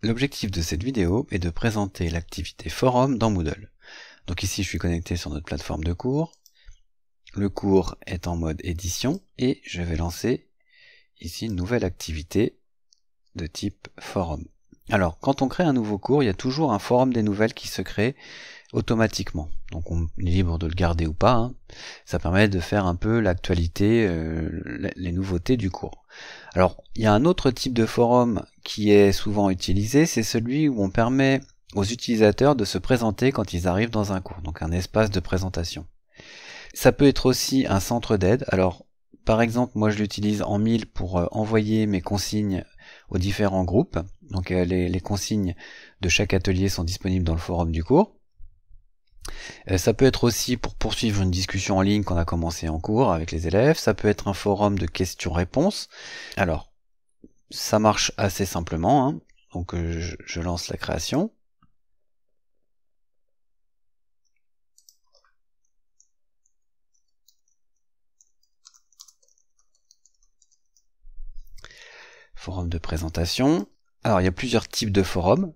L'objectif de cette vidéo est de présenter l'activité forum dans Moodle. Donc ici je suis connecté sur notre plateforme de cours. Le cours est en mode édition et je vais lancer ici une nouvelle activité de type forum. Alors quand on crée un nouveau cours, il y a toujours un forum des nouvelles qui se crée automatiquement. Donc on est libre de le garder ou pas. Hein. Ça permet de faire un peu l'actualité, euh, les nouveautés du cours. Alors il y a un autre type de forum qui est souvent utilisé, c'est celui où on permet aux utilisateurs de se présenter quand ils arrivent dans un cours, donc un espace de présentation. Ça peut être aussi un centre d'aide. Alors, par exemple, moi je l'utilise en mille pour euh, envoyer mes consignes aux différents groupes. Donc euh, les, les consignes de chaque atelier sont disponibles dans le forum du cours. Euh, ça peut être aussi pour poursuivre une discussion en ligne qu'on a commencé en cours avec les élèves. Ça peut être un forum de questions-réponses. Alors, ça marche assez simplement. Hein. Donc euh, je, lance la création. Forum de présentation. Alors il y a plusieurs types de forums.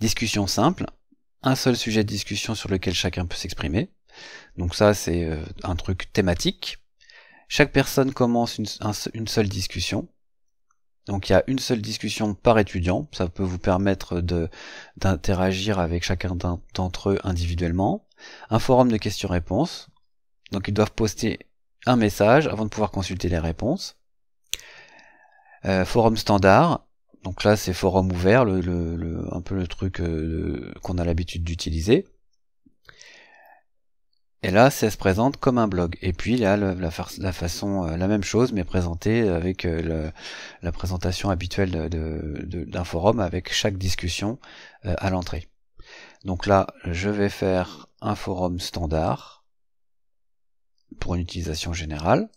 Discussion simple, un seul sujet de discussion sur lequel chacun peut s'exprimer. Donc ça c'est euh, un truc thématique. Chaque personne commence une seule discussion, donc il y a une seule discussion par étudiant, ça peut vous permettre d'interagir avec chacun d'entre eux individuellement. Un forum de questions-réponses, donc ils doivent poster un message avant de pouvoir consulter les réponses. Euh, forum standard, donc là c'est forum ouvert, un peu le truc euh, qu'on a l'habitude d'utiliser. Et là, ça se présente comme un blog. Et puis là, la, la façon, euh, la même chose, mais présentée avec euh, la présentation habituelle d'un forum avec chaque discussion euh, à l'entrée. Donc là, je vais faire un forum standard pour une utilisation générale.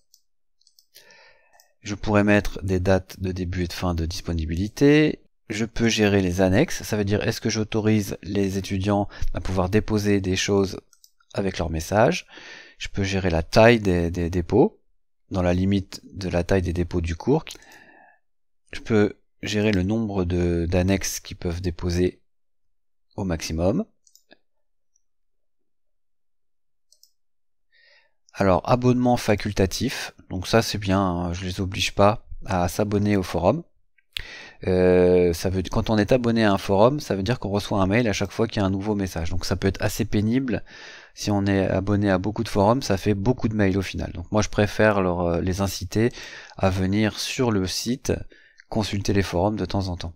Je pourrais mettre des dates de début et de fin de disponibilité, je peux gérer les annexes, ça veut dire est-ce que j'autorise les étudiants à pouvoir déposer des choses avec leurs messages, Je peux gérer la taille des, dépôts, dans la limite de la taille des dépôts du cours. Je peux gérer le nombre d'annexes qui peuvent déposer au maximum. Alors, abonnement facultatif. Donc ça, c'est bien, hein, je ne les oblige pas à s'abonner au forum. Euh, ça veut, quand on est abonné à un forum, ça veut dire qu'on reçoit un mail à chaque fois qu'il y a un nouveau message. Donc ça peut être assez pénible. Si on est abonné à beaucoup de forums, ça fait beaucoup de mails au final. Donc moi je préfère leur, euh, les inciter à venir sur le site consulter les forums de temps en temps.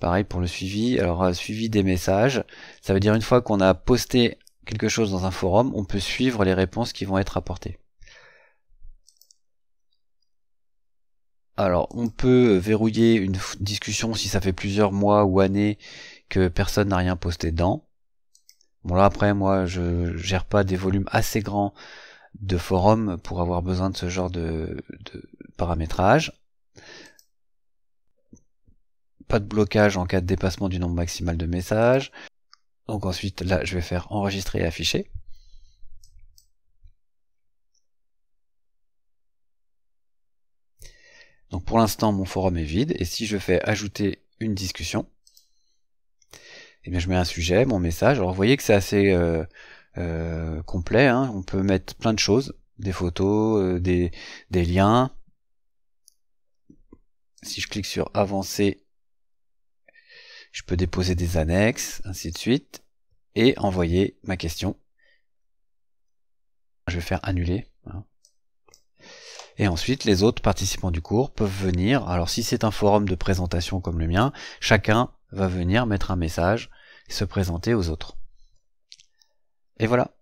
Pareil pour le suivi. Alors euh, suivi des messages, ça veut dire une fois qu'on a posté quelque chose dans un forum, on peut suivre les réponses qui vont être apportées. Alors, on peut verrouiller une discussion si ça fait plusieurs mois ou années que personne n'a rien posté dedans. Bon là après moi je gère pas des volumes assez grands de forums pour avoir besoin de ce genre de, de paramétrage. Pas de blocage en cas de dépassement du nombre maximal de messages. Donc ensuite là je vais faire enregistrer et afficher. Donc pour l'instant, mon forum est vide. Et si je fais ajouter une discussion, eh bien je mets un sujet, mon message. Alors vous voyez que c'est assez euh, euh, complet. Hein. On peut mettre plein de choses, des photos, euh, des, des liens. Si je clique sur avancer, je peux déposer des annexes, ainsi de suite, et envoyer ma question. Je vais faire annuler. Et ensuite, les autres participants du cours peuvent venir. Alors si c'est un forum de présentation comme le mien, chacun va venir mettre un message et se présenter aux autres. Et voilà.